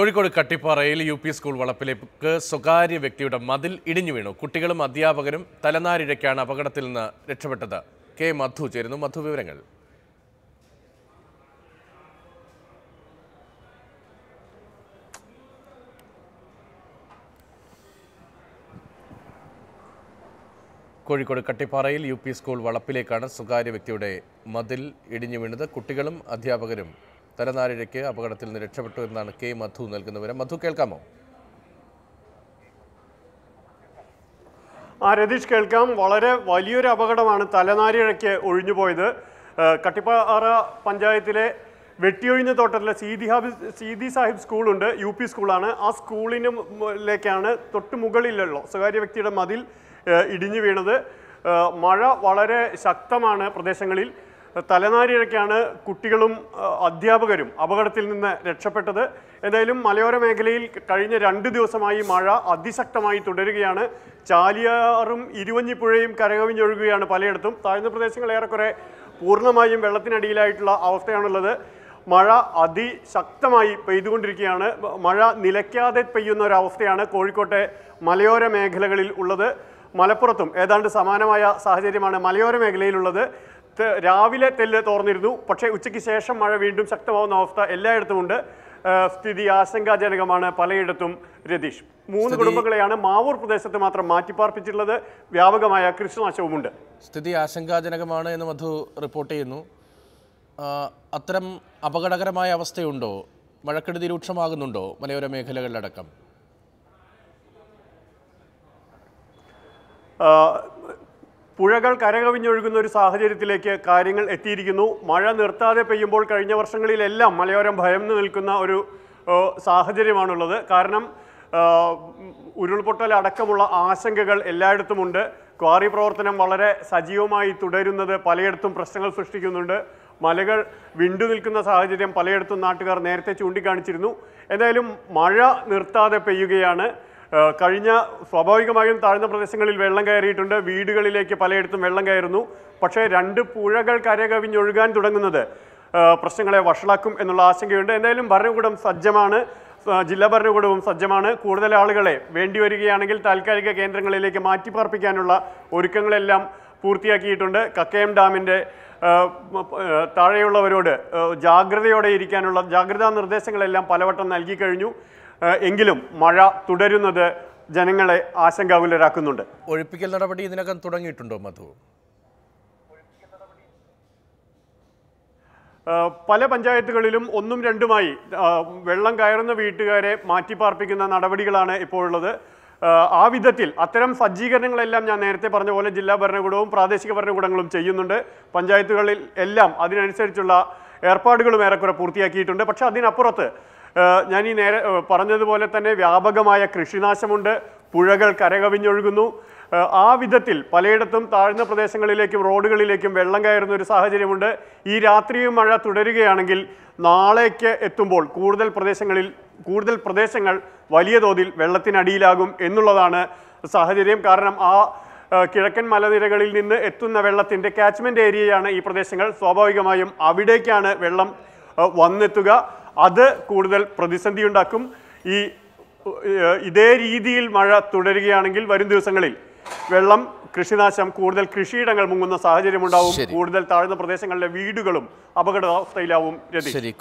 കോഴിക്കോട് കട്ടിപ്പാറയിൽ U P school വളപ്പിലേക്ക് സ്വകാര്യ വ്യക്തിയുടെ മതിൽ ഇടിഞ്ഞു വീണു കുട്ടികളും അധ്യാപകരും തലനാരിഴയ്ക്കാണ് അപകടത്തിൽ നിന്ന് രക്ഷപ്പെട്ടത് കെ മധു ചേരുന്നു മധു വിവരങ്ങൾ കോഴിക്കോട് കട്ടിപ്പാറയിൽ യു പി സ്കൂൾ വളപ്പിലേക്കാണ് സ്വകാര്യ വ്യക്തിയുടെ മതിൽ ഇടിഞ്ഞു വീണത് കുട്ടികളും അധ്യാപകരും തലനാരിഴയ്ക്ക് അപകടത്തിൽ നിന്ന് രക്ഷപ്പെട്ടു എന്നാണ് കെ മധു നൽകുന്ന വിവരം മധു കേൾക്കാമോ ആ രതീഷ് കേൾക്കാം വളരെ വലിയൊരു അപകടമാണ് തലനാരിഴയ്ക്ക് ഒഴിഞ്ഞുപോയത് കട്ടിപ്പാറ പഞ്ചായത്തിലെ വെട്ടിയൊഴിഞ്ഞ തോട്ടത്തിലെ സീതി ഹാബി സീതി സാഹിബ് സ്കൂളുണ്ട് യു പി സ്കൂളാണ് ആ സ്കൂളിനുള്ളിലേക്കാണ് തൊട്ട് മുകളിലുള്ള സ്വകാര്യ വ്യക്തിയുടെ മതിൽ ഇടിഞ്ഞു വീണത് മഴ വളരെ ശക്തമാണ് പ്രദേശങ്ങളിൽ തലനാരിഴക്കാണ് കുട്ടികളും അധ്യാപകരും അപകടത്തിൽ നിന്ന് രക്ഷപ്പെട്ടത് എന്തായാലും മലയോര മേഖലയിൽ കഴിഞ്ഞ രണ്ട് ദിവസമായി മഴ അതിശക്തമായി തുടരുകയാണ് ചാലിയാറും ഇരുവഞ്ഞിപ്പുഴയും കരകവിഞ്ഞൊഴുകുകയാണ് പലയിടത്തും താഴ്ന്ന പ്രദേശങ്ങൾ ഏറെക്കുറെ പൂർണ്ണമായും വെള്ളത്തിനടിയിലായിട്ടുള്ള അവസ്ഥയാണുള്ളത് മഴ അതിശക്തമായി പെയ്തുകൊണ്ടിരിക്കുകയാണ് മഴ നിലയ്ക്കാതെ പെയ്യുന്ന ഒരവസ്ഥയാണ് കോഴിക്കോട്ടെ മലയോര മേഖലകളിൽ ഉള്ളത് മലപ്പുറത്തും ഏതാണ്ട് സമാനമായ സാഹചര്യമാണ് മലയോര മേഖലയിലുള്ളത് രാവിലെ തെല്ല് തോർന്നിരുന്നു പക്ഷേ ഉച്ചയ്ക്ക് ശേഷം മഴ വീണ്ടും ശക്തമാവുന്ന അവസ്ഥ ഉണ്ട് സ്ഥിതി ആശങ്കാജനകമാണ് പലയിടത്തും രതീഷ് മൂന്ന് കുടുംബങ്ങളെയാണ് മാവൂർ പ്രദേശത്ത് മാത്രം മാറ്റിപ്പാർപ്പിച്ചിട്ടുള്ളത് വ്യാപകമായ കൃഷിനാശവുമുണ്ട് സ്ഥിതി ആശങ്കാജനകമാണ് എന്ന് മധു റിപ്പോർട്ട് ചെയ്യുന്നു അത്തരം അപകടകരമായ അവസ്ഥയുണ്ടോ മഴക്കെടുതി രൂക്ഷമാകുന്നുണ്ടോ മലയോര മേഖലകളിലടക്കം പുഴകൾ കരകവിഞ്ഞൊഴുകുന്ന ഒരു സാഹചര്യത്തിലേക്ക് കാര്യങ്ങൾ എത്തിയിരിക്കുന്നു മഴ നിർത്താതെ പെയ്യുമ്പോൾ കഴിഞ്ഞ വർഷങ്ങളിലെല്ലാം മലയോരം ഭയന്ന് നിൽക്കുന്ന ഒരു സാഹചര്യമാണുള്ളത് കാരണം ഉരുൾപൊട്ടൽ അടക്കമുള്ള ആശങ്കകൾ എല്ലായിടത്തുമുണ്ട് ക്വാറി പ്രവർത്തനം വളരെ സജീവമായി തുടരുന്നത് പലയിടത്തും പ്രശ്നങ്ങൾ സൃഷ്ടിക്കുന്നുണ്ട് മലകൾ വിണ്ടു നിൽക്കുന്ന സാഹചര്യം പലയിടത്തും നാട്ടുകാർ നേരത്തെ ചൂണ്ടിക്കാണിച്ചിരുന്നു എന്തായാലും മഴ നിർത്താതെ പെയ്യുകയാണ് കഴിഞ്ഞ സ്വാഭാവികമായും താഴ്ന്ന പ്രദേശങ്ങളിൽ വെള്ളം കയറിയിട്ടുണ്ട് വീടുകളിലേക്ക് പലയിടത്തും വെള്ളം കയറുന്നു പക്ഷേ രണ്ട് പുഴകൾ കരകവിഞ്ഞൊഴുകാൻ തുടങ്ങുന്നത് പ്രശ്നങ്ങളെ വഷളാക്കും എന്നുള്ള ആശങ്കയുണ്ട് എന്തായാലും ഭരണകൂടം സജ്ജമാണ് ജില്ലാ ഭരണകൂടവും സജ്ജമാണ് കൂടുതൽ ആളുകളെ വേണ്ടി വരികയാണെങ്കിൽ താൽക്കാലിക കേന്ദ്രങ്ങളിലേക്ക് മാറ്റിപ്പാർപ്പിക്കാനുള്ള ഒരുക്കങ്ങളെല്ലാം പൂർത്തിയാക്കിയിട്ടുണ്ട് കക്കയം ഡാമിൻ്റെ താഴെയുള്ളവരോട് ജാഗ്രതയോടെ ഇരിക്കാനുള്ള ജാഗ്രതാ നിർദ്ദേശങ്ങളെല്ലാം പലവട്ടം നൽകി കഴിഞ്ഞു എങ്കിലും മഴ തുടരുന്നത് ജനങ്ങളെ ആശങ്കാകുലരാക്കുന്നുണ്ട് ഒഴിപ്പിക്കൽ നടപടി ഇതിനകം തുടങ്ങിയിട്ടുണ്ടോ മധു പല പഞ്ചായത്തുകളിലും ഒന്നും രണ്ടുമായി വെള്ളം കയറുന്ന വീട്ടുകാരെ മാറ്റിപ്പാർപ്പിക്കുന്ന നടപടികളാണ് ഇപ്പോഴുള്ളത് ആ വിധത്തിൽ അത്തരം സജ്ജീകരണങ്ങളെല്ലാം ഞാൻ നേരത്തെ പറഞ്ഞ പോലെ ജില്ലാ ഭരണകൂടവും പ്രാദേശിക ഭരണകൂടങ്ങളും ചെയ്യുന്നുണ്ട് പഞ്ചായത്തുകളിൽ എല്ലാം അതിനനുസരിച്ചുള്ള ഏർപ്പാടുകളും ഏറെക്കുറെ പൂർത്തിയാക്കിയിട്ടുണ്ട് പക്ഷേ അതിനപ്പുറത്ത് ഞാൻ ഈ നേരെ പറഞ്ഞതുപോലെ തന്നെ വ്യാപകമായ കൃഷിനാശമുണ്ട് പുഴകൾ കരകവിഞ്ഞൊഴുകുന്നു ആ വിധത്തിൽ പലയിടത്തും താഴ്ന്ന പ്രദേശങ്ങളിലേക്കും റോഡുകളിലേക്കും വെള്ളം കയറുന്ന ഒരു സാഹചര്യമുണ്ട് ഈ രാത്രിയും മഴ തുടരുകയാണെങ്കിൽ നാളേക്ക് എത്തുമ്പോൾ കൂടുതൽ പ്രദേശങ്ങളിൽ കൂടുതൽ പ്രദേശങ്ങൾ വലിയ തോതിൽ വെള്ളത്തിനടിയിലാകും എന്നുള്ളതാണ് സാഹചര്യം കാരണം ആ കിഴക്കൻ മലനിരകളിൽ നിന്ന് എത്തുന്ന വെള്ളത്തിൻ്റെ കാച്ച്മെൻറ്റ് ഏരിയയാണ് ഈ പ്രദേശങ്ങൾ സ്വാഭാവികമായും അവിടേക്കാണ് വെള്ളം വന്നെത്തുക അത് കൂടുതൽ പ്രതിസന്ധിയുണ്ടാക്കും ഈ ഇതേ രീതിയിൽ മഴ തുടരുകയാണെങ്കിൽ വരും ദിവസങ്ങളിൽ വെള്ളം കൃഷിനാശം കൂടുതൽ കൃഷിയിടങ്ങൾ മുങ്ങുന്ന സാഹചര്യമുണ്ടാവും കൂടുതൽ താഴ്ന്ന പ്രദേശങ്ങളിലെ വീടുകളും അപകടാവസ്ഥയിലാവും രതി